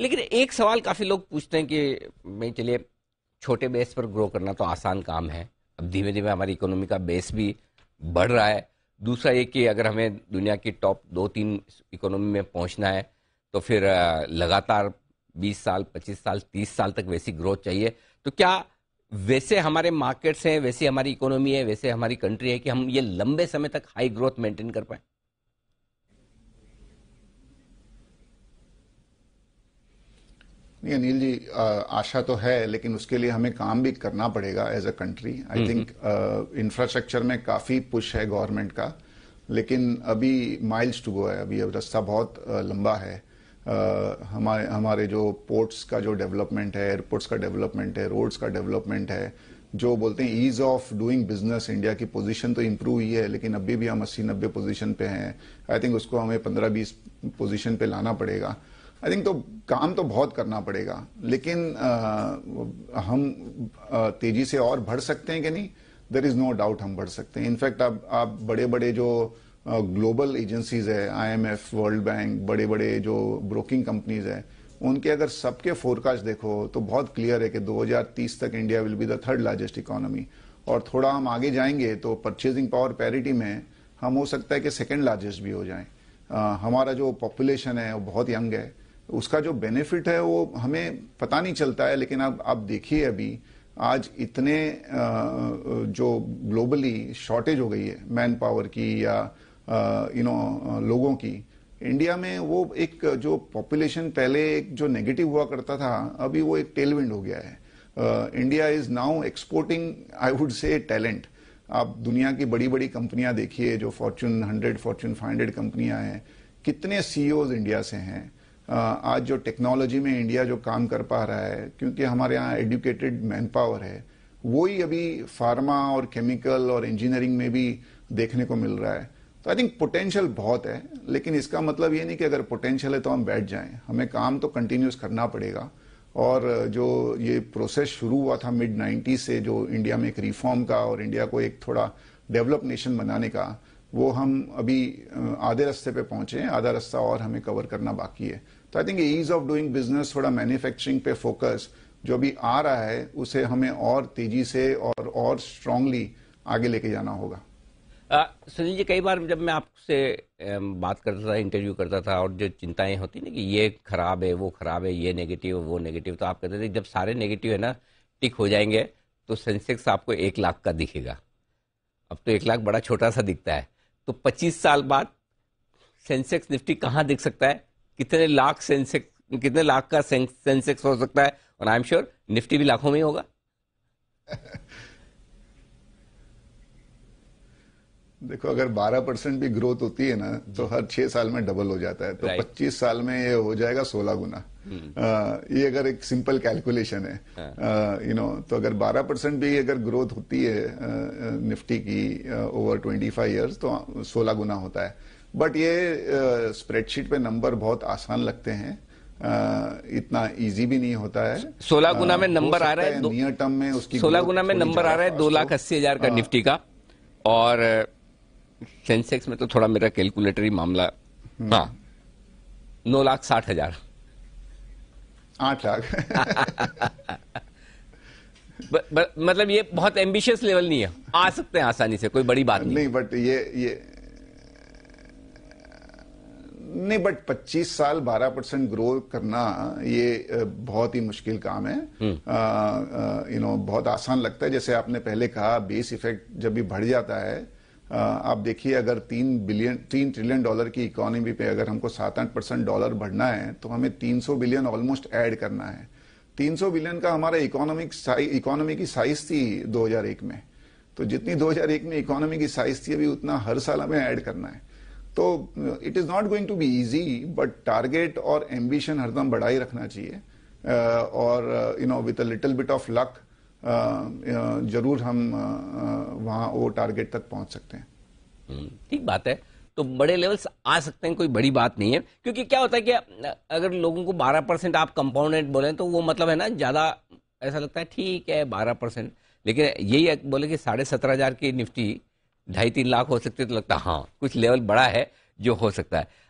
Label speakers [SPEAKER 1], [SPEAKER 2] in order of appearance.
[SPEAKER 1] लेकिन एक सवाल काफ़ी लोग पूछते हैं कि भाई चलिए छोटे बेस पर ग्रो करना तो आसान काम है अब धीमे धीमे हमारी इकोनॉमी का बेस भी बढ़ रहा है दूसरा ये कि अगर हमें दुनिया की टॉप दो तीन इकोनॉमी में पहुंचना है तो फिर लगातार 20 साल 25 साल 30 साल तक वैसी ग्रोथ चाहिए तो क्या वैसे हमारे मार्केट्स हैं वैसे हमारी इकोनॉमी है वैसे हमारी कंट्री है कि हम ये लंबे समय तक हाई ग्रोथ मेंटेन कर पाएं
[SPEAKER 2] नहीं अनिल जी आशा तो है लेकिन उसके लिए हमें काम भी करना पड़ेगा as a country I think infrastructure में काफी पुश है गवर्नमेंट का लेकिन अभी माइल्स टू गो है अभी अब रास्ता बहुत लंबा है हमारे हमारे जो पोर्ट्स का जो डेवलपमेंट है एयरपोर्ट्स का डेवलपमेंट है रोड्स का डेवलपमेंट है जो बोलते हैं ease of doing business India की पोजीशन तो इम्प्रूव ही है लेकिन अभी भी हम अस्सी नब्बे पोजीशन पे हैं आई थिंक उसको हमें पंद्रह बीस पोजीशन पे लाना पड़ेगा आई थिंक तो काम तो बहुत करना पड़ेगा लेकिन आ, हम आ, तेजी से और बढ़ सकते हैं कि नहीं देर इज नो डाउट हम बढ़ सकते हैं इनफैक्ट आप आप बड़े बड़े जो ग्लोबल एजेंसीज है आईएमएफ वर्ल्ड बैंक बड़े बड़े जो ब्रोकिंग कंपनीज है उनके अगर सबके फोरकास्ट देखो तो बहुत क्लियर है कि 2030 तक India will be the third largest economy और थोड़ा हम आगे जाएंगे तो परचेजिंग पावर पैरिटी में हम हो सकता है कि सेकेंड लार्जेस्ट भी हो जाएं आ, हमारा जो पॉपुलेशन है वो बहुत यंग है उसका जो बेनिफिट है वो हमें पता नहीं चलता है लेकिन अब आप देखिए अभी आज इतने जो ग्लोबली शॉर्टेज हो गई है मैन पावर की या यू नो लोगों की इंडिया में वो एक जो पॉपुलेशन पहले एक जो नेगेटिव हुआ करता था अभी वो एक टेलविंड हो गया है India is now exporting I would say talent आप दुनिया की बड़ी बड़ी कंपनियां देखिए जो फॉर्चून हंड्रेड फॉर्चून हंड्रेड कंपनियां हैं कितने सीईओज इंडिया e से हैं आज जो टेक्नोलॉजी में इंडिया जो काम कर पा रहा है क्योंकि हमारे यहाँ एडुकेटेड मैन पावर है वो ही अभी फार्मा और केमिकल और इंजीनियरिंग में भी देखने को मिल रहा है तो आई थिंक पोटेंशियल बहुत है लेकिन इसका मतलब ये नहीं कि अगर पोटेंशियल है तो हम बैठ जाएं हमें काम तो कंटिन्यूस करना पड़ेगा और जो ये प्रोसेस शुरू हुआ था मिड नाइन्टीज से जो इंडिया में एक रिफॉर्म का और इंडिया को एक थोड़ा डेवलप नेशन बनाने का वो हम अभी आधे रास्ते पे पहुंचे हैं आधा रास्ता और हमें कवर करना बाकी है तो I think ease of doing business थोड़ा मैन्युफैक्चरिंग पे फोकस जो अभी आ रहा है उसे हमें और तेजी से और और स्ट्रांगली आगे लेके जाना होगा
[SPEAKER 1] सुनील जी कई बार जब मैं आपसे बात करता था इंटरव्यू करता था और जो चिंताएं होती ना कि ये खराब है वो खराब है ये नेगेटिव वो नेगेटिव तो आप कहते थे जब सारे नेगेटिव है ना टिक हो जाएंगे तो सेंसेक्स आपको एक लाख का दिखेगा अब तो एक लाख बड़ा छोटा सा दिखता है तो 25 साल बाद सेंसेक्स निफ्टी कहां दिख सकता है कितने लाख सेंसेक्स कितने लाख का सेंसेक्स हो सकता है और आई एम श्योर निफ्टी भी लाखों में ही होगा
[SPEAKER 2] देखो अगर 12 परसेंट भी ग्रोथ होती है ना तो हर छह साल में डबल हो जाता है तो right. 25 साल में ये हो जाएगा 16 गुना हम्म। ये अगर एक सिंपल कैलकुलेशन है यू हाँ। नो तो अगर 12 परसेंट भी अगर ग्रोथ होती है निफ्टी की ओवर 25 इयर्स तो 16 गुना होता है बट ये स्प्रेडशीट पे नंबर बहुत आसान लगते हैं आ, इतना इजी भी नहीं होता है सोलह गुना में नंबर आ रहा है नियर टर्म में उसकी सोलह गुना में नंबर आ रहा है दो लाख अस्सी हजार का हाँ। निफ्टी
[SPEAKER 1] का और सेंसेक्स में तो थोड़ा मेरा कैलकुलेटरी मामला हम्म। हाँ नौ लाख साठ हजार आठ हाँ, लाख मतलब ये बहुत एम्बिशियस लेवल नहीं है आ सकते हैं आसानी से कोई बड़ी बात नहीं नहीं बट ये ये
[SPEAKER 2] नहीं बट 25 साल 12 परसेंट ग्रो करना ये बहुत ही मुश्किल काम है यू हम्म। नो बहुत आसान लगता है जैसे आपने पहले कहा बेस इफेक्ट जब भी बढ़ जाता है आप देखिए अगर तीन बिलियन तीन ट्रिलियन डॉलर की इकोनॉमी पे अगर हमको सात आठ परसेंट डॉलर बढ़ना है तो हमें 300 बिलियन ऑलमोस्ट ऐड करना है 300 बिलियन का हमारा इकोनॉमिक इकोनॉमी की साइज थी 2001 में तो जितनी 2001 में इकोनॉमी की साइज थी अभी उतना हर साल हमें ऐड करना है तो it is not going to be easy but target और एम्बिशन हरदम बढ़ाई रखना चाहिए और you know with a little bit of luck जरूर हम वहाँ वो टारगेट तक पहुँच सकते हैं
[SPEAKER 1] हम्म, ठीक बात है तो बड़े लेवल्स आ सकते हैं कोई बड़ी बात नहीं है क्योंकि क्या होता है कि अगर लोगों को 12 परसेंट आप कंपाउंडेंट बोले तो वो मतलब है ना ज़्यादा ऐसा लगता है ठीक है 12 परसेंट लेकिन यही बोले कि साढ़े सत्रह हज़ार की निफ्टी ढाई तीन लाख हो सकती है तो लगता है हाँ कुछ लेवल बड़ा है जो हो सकता है